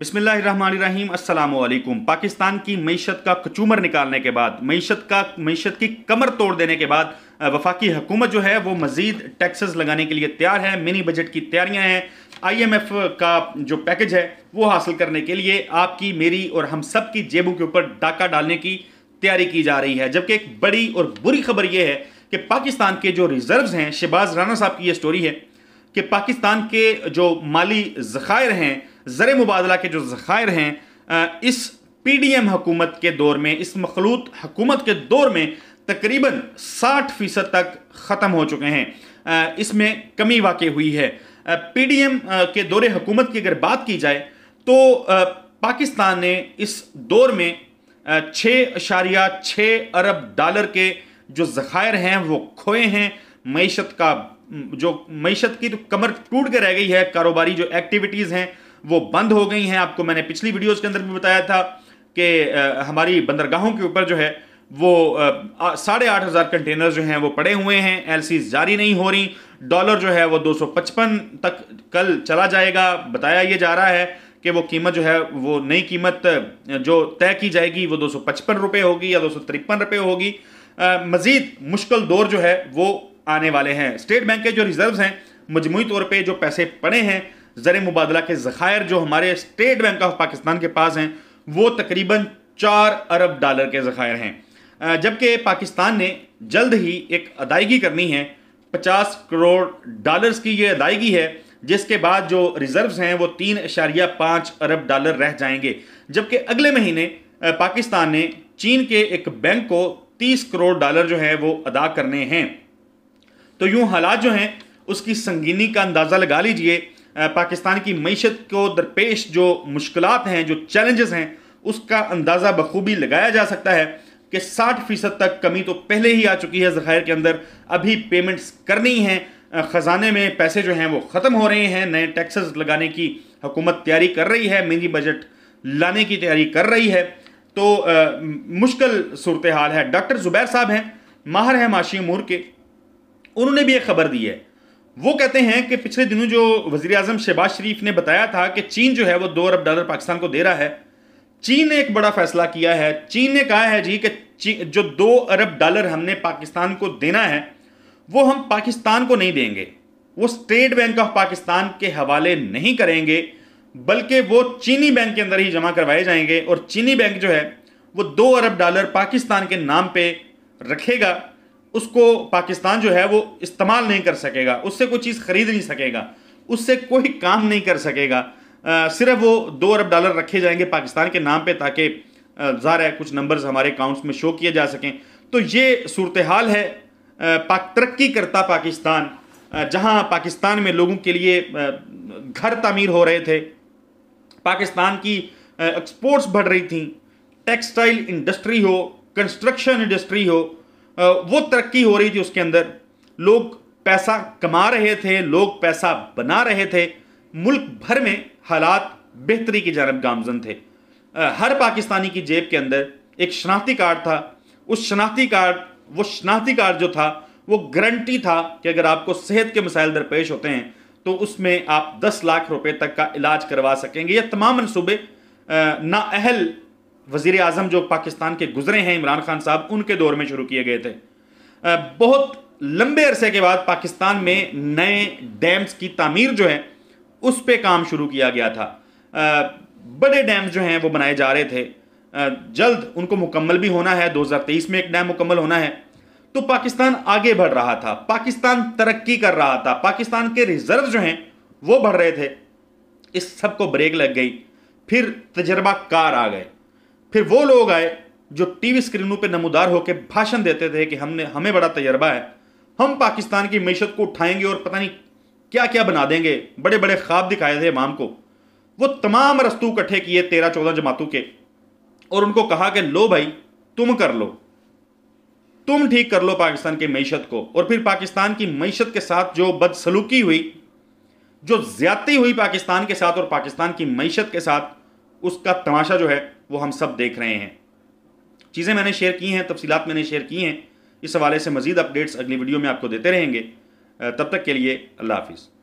बिसमीम अल्लाम पाकिस्तान की मीशत का कचूमर निकालने के बाद मीशत का मीशत की कमर तोड़ देने के बाद वफाकी हुकूमत जो है वो मज़ीद टैक्सेस लगाने के लिए तैयार है मिनी बजट की तैयारियां हैं आईएमएफ का जो पैकेज है वो हासिल करने के लिए आपकी मेरी और हम सब की जेबों के ऊपर डाका डालने की तैयारी की जा रही है जबकि एक बड़ी और बुरी खबर यह है कि पाकिस्तान के जो रिज़र्व हैं शहबाज राना साहब की यह स्टोरी है कि पाकिस्तान के जो माली ज़खायर हैं ज़र मुबादला के जो ज़ख़ायर हैं इस पी डी एम हकूमत के दौर में इस मखलूत हकूमत के दौर में तकरीबन साठ फ़ीसद तक ख़त्म हो चुके हैं इसमें कमी वाक़ हुई है पी डी एम के दौर हकूमत की अगर बात की जाए तो पाकिस्तान ने इस दौर में छः अशारिया छः अरब डॉलर के जो ज़ख़ायर हैं वो खोए हैं मीशत का जो मीशत की तो कमर टूट के रह गई है कारोबारी जो एक्टिविटीज़ हैं वो बंद हो गई हैं आपको मैंने पिछली वीडियोज़ के अंदर भी बताया था कि हमारी बंदरगाहों के ऊपर जो है वो साढ़े आठ हज़ार कंटेनर जो हैं वो पड़े हुए हैं एल जारी नहीं हो रही डॉलर जो है वो 255 तक कल चला जाएगा बताया ये जा रहा है कि वो कीमत जो है वो नई कीमत जो तय की जाएगी वो दो सौ रुपये होगी या दो सौ रुपये होगी मजीद मुश्किल दौर जो है वो आने वाले हैं स्टेट बैंक के जो रिजर्व्स हैं मजमू तौर पर जो पैसे पड़े हैं ज़र मुबादला के ज़खायर जो हमारे स्टेट बैंक ऑफ पाकिस्तान के पास हैं वो तकरीबन चार अरब डॉलर के ज़खायर हैं जबकि पाकिस्तान ने जल्द ही एक अदायगी करनी है पचास करोड़ डॉलर्स की ये अदायगी है जिसके बाद जो रिजर्व्स हैं वो तीन अशारिया पाँच अरब डॉलर रह जाएंगे जबकि अगले महीने पाकिस्तान ने चीन के एक बैंक को तीस करोड़ डॉलर जो है वो अदा करने हैं तो यूँ हालात जो हैं उसकी संगीनी का अंदाज़ा लगा लीजिए पाकिस्तान की मीशत को दरपेश जो मुश्किल हैं जो चैलेंजेस हैं उसका अंदाज़ा बखूबी लगाया जा सकता है कि 60 फ़ीसद तक कमी तो पहले ही आ चुकी है ज़खायर के अंदर अभी पेमेंट्स करनी हैं ख़जाने में पैसे जो हैं वो ख़त्म हो रहे हैं नए टैक्सेस लगाने की हुकूमत तैयारी कर रही है मिनी बजट लाने की तैयारी कर रही है तो आ, मुश्किल सूरत हाल है डॉक्टर ज़ुबैर साहब हैं माहर हैं माशी मूर के उन्होंने भी एक खबर दी है वो कहते हैं कि पिछले दिनों जो वजीर अजम शहबाज शरीफ ने बताया था कि चीन जो है वो दो अरब डॉलर पाकिस्तान को दे रहा है चीन ने एक बड़ा फैसला किया है चीन ने कहा है जी कि जो दो अरब डॉलर हमने पाकिस्तान को देना है वो हम पाकिस्तान को नहीं देंगे वो स्टेट बैंक ऑफ पाकिस्तान के हवाले नहीं करेंगे बल्कि वो चीनी बैंक के अंदर ही जमा करवाए जाएंगे और चीनी बैंक जो है वो दो अरब डॉलर पाकिस्तान के नाम पे रखेगा उसको पाकिस्तान जो है वो इस्तेमाल नहीं कर सकेगा उससे कोई चीज़ ख़रीद नहीं सकेगा उससे कोई काम नहीं कर सकेगा सिर्फ वो दो अरब डॉलर रखे जाएंगे पाकिस्तान के नाम पे ताकि ज़ाहिर है कुछ नंबर्स हमारे अकाउंट्स में शो किए जा सकें तो ये सूरत हाल है पाक तरक्की करता पाकिस्तान जहाँ पाकिस्तान में लोगों के लिए घर तमीर हो रहे थे पाकिस्तान की एक्सपोर्ट्स बढ़ रही थी टेक्सटाइल इंडस्ट्री हो कंस्ट्रक्शन इंडस्ट्री हो वो तरक्की हो रही थी उसके अंदर लोग पैसा कमा रहे थे लोग पैसा बना रहे थे मुल्क भर में हालात बेहतरी की जानब गामजन थे हर पाकिस्तानी की जेब के अंदर एक शनाख्ती कार्ड था उस शनाख्ती कार्ड वो शनाख्ती कार्ड जो था वो गारंटी था कि अगर आपको सेहत के मसाइल दरपेश होते हैं तो उसमें आप 10 लाख रुपए तक का इलाज करवा सकेंगे यह तमाम मनसूबे नाअहल वजीर आजम जो पाकिस्तान के गुजरे हैं इमरान खान साहब उनके दौर में शुरू किए गए थे बहुत लंबे अरसे के बाद पाकिस्तान में नए डैम्स की तमीर जो है उस पर काम शुरू किया गया था बड़े डैम्स जो हैं वो बनाए जा रहे थे जल्द उनको मुकम्मल भी होना है 2023 में एक डैम मुकम्मल होना है तो पाकिस्तान आगे बढ़ रहा था पाकिस्तान तरक्की कर रहा था पाकिस्तान के रिजर्व जो हैं वो बढ़ रहे थे इस सब को ब्रेक लग गई फिर तजर्बाकार आ गए फिर वो लोग आए जो टीवी स्क्रीनों पर नमोदार होकर भाषण देते थे कि हमने हमें बड़ा तजर्बा है हम पाकिस्तान की मीशत को उठाएंगे और पता नहीं क्या क्या बना देंगे बड़े बड़े ख्वाब दिखाए थे इमाम को वो तमाम रस्तू इकट्ठे किए तेरह चौदह जमातों के और उनको कहा कि लो भाई तुम कर लो तुम ठीक कर लो पाकिस्तान की मीशत को और फिर पाकिस्तान की मीशत के साथ जो बदसलूकी हुई जो ज्यादती हुई पाकिस्तान के साथ और पाकिस्तान की मीशत के साथ उसका तमाशा जो है वो हम सब देख रहे हैं चीज़ें मैंने शेयर की हैं तफसीत मैंने शेयर की हैं इस हवाले से मज़ीद अपडेट्स अगली वीडियो में आपको देते रहेंगे तब तक के लिए अल्लाह हाफिज़